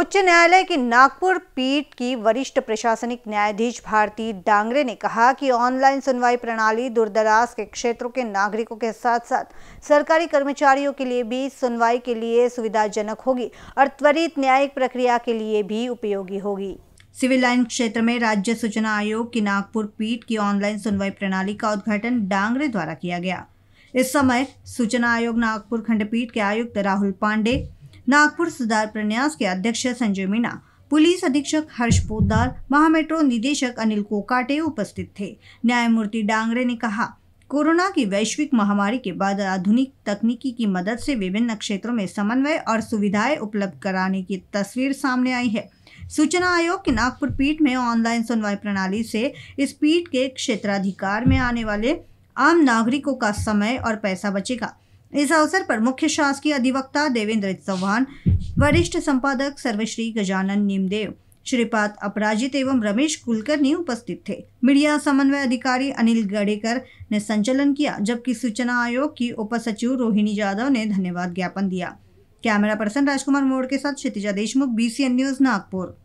उच्च न्यायालय की नागपुर पीठ की वरिष्ठ प्रशासनिक न्यायाधीश भारती डांगरे ने कहा कि ऑनलाइन सुनवाई प्रणाली दूरदराज के क्षेत्रों के नागरिकों के साथ साथ सरकारी कर्मचारियों के लिए भी सुनवाई के लिए सुविधाजनक होगी और त्वरित न्यायिक प्रक्रिया के लिए भी उपयोगी होगी सिविल लाइन क्षेत्र में राज्य सूचना आयोग की नागपुर पीठ की ऑनलाइन सुनवाई प्रणाली का उद्घाटन डांगरे द्वारा किया गया इस समय सूचना आयोग नागपुर खंडपीठ के आयुक्त राहुल पांडे नागपुर सुधार प्रन्यास के अध्यक्ष संजय मीणा पुलिस अधीक्षक हर्ष पोदार महामेट्रो निदेशक अनिल कोकाटे उपस्थित थे न्यायमूर्ति डांगरे ने कहा कोरोना की वैश्विक महामारी के बाद आधुनिक तकनीकी की मदद से विभिन्न क्षेत्रों में समन्वय और सुविधाएं उपलब्ध कराने की तस्वीर सामने आई है सूचना आयोग की नागपुर पीठ में ऑनलाइन सुनवाई प्रणाली से इस पीठ के क्षेत्राधिकार में आने वाले आम नागरिकों का समय और पैसा बचेगा इस अवसर पर मुख्य शासकीय अधिवक्ता देवेंद्र चौहान वरिष्ठ संपादक सर्वश्री गजानन निमदेव श्रीपाद अपराजित एवं रमेश कुलकर्णी उपस्थित थे मीडिया समन्वय अधिकारी अनिल गडेकर ने संचालन किया जबकि सूचना आयोग की उप सचिव रोहिणी यादव ने धन्यवाद ज्ञापन दिया कैमरा पर्सन राजकुमार मोड़ के साथ क्षितिजा देशमुख बी न्यूज नागपुर